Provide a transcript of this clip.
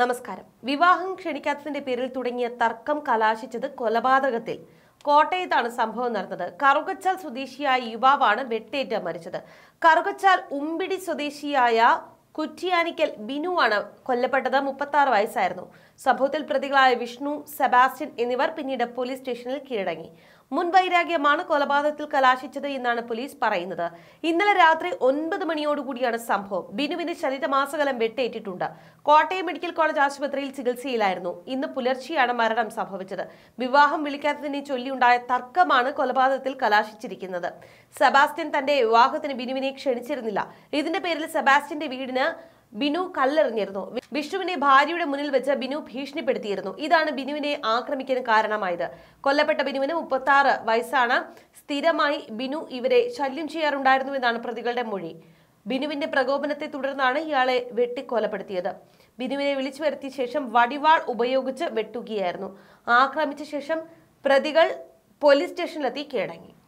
നമസ്കാരം വിവാഹം ക്ഷണിക്കാത്തതിന്റെ പേരിൽ തുടങ്ങിയ തർക്കം കലാശിച്ചത് കൊലപാതകത്തിൽ കോട്ടയത്താണ് സംഭവം നടന്നത് കറുകച്ചാൽ സ്വദേശിയായ യുവാവാണ് വെട്ടേറ്റ മരിച്ചത് കറുകച്ചാൽ ഉമ്പിടി സ്വദേശിയായ കുറ്റിയാനിക്കൽ ബിനുവാണ് കൊല്ലപ്പെട്ടത് മുപ്പത്തി ആറ് വയസ്സായിരുന്നു സംഭവത്തിൽ പ്രതികളായ വിഷ്ണു സെബാസ്റ്റ്യൻ എന്നിവർ പിന്നീട് പോലീസ് സ്റ്റേഷനിൽ കീഴടങ്ങി മുൻ വൈരാഗ്യമാണ് കൊലപാതകത്തിൽ കലാശിച്ചത് എന്നാണ് പോലീസ് പറയുന്നത് ഇന്നലെ രാത്രി ഒൻപത് മണിയോടുകൂടിയാണ് സംഭവം ബിനുവിന് ശരീരമാസകലം വെട്ടേറ്റിട്ടുണ്ട് കോട്ടയം മെഡിക്കൽ കോളേജ് ആശുപത്രിയിൽ ചികിത്സയിലായിരുന്നു ഇന്ന് പുലർച്ചെയാണ് മരണം സംഭവിച്ചത് വിവാഹം വിളിക്കാത്തതിനെ ചൊല്ലിയുണ്ടായ തർക്കമാണ് കൊലപാതകത്തിൽ കലാശിച്ചിരിക്കുന്നത് സെബാസ്റ്റ്യൻ തന്റെ വിവാഹത്തിന് ബിനുവിനെ ക്ഷണിച്ചിരുന്നില്ല ഇതിന്റെ പേരിൽ സെബാസ്റ്റ്യന്റെ വീടിന് ബിനു കല്ലെറിഞ്ഞിരുന്നു വിഷ്ണുവിനെ ഭാര്യയുടെ മുന്നിൽ വെച്ച് ബിനു ഭീഷണിപ്പെടുത്തിയിരുന്നു ഇതാണ് ബിനുവിനെ ആക്രമിക്കാൻ കാരണമായത് കൊല്ലപ്പെട്ട ബിനുവിന് മുപ്പത്തി ആറ് വയസ്സാണ് സ്ഥിരമായി ബിനു ഇവരെ ശല്യം ചെയ്യാറുണ്ടായിരുന്നു എന്നാണ് പ്രതികളുടെ മൊഴി ബിനുവിന്റെ പ്രകോപനത്തെ തുടർന്നാണ് ഇയാളെ വെട്ടിക്കൊലപ്പെടുത്തിയത് ബിനുവിനെ വിളിച്ചു വരുത്തിയ ശേഷം വടിവാൾ ഉപയോഗിച്ച് വെട്ടുകയായിരുന്നു ആക്രമിച്ച ശേഷം പ്രതികൾ പോലീസ് സ്റ്റേഷനിലെത്തി കീഴടങ്ങി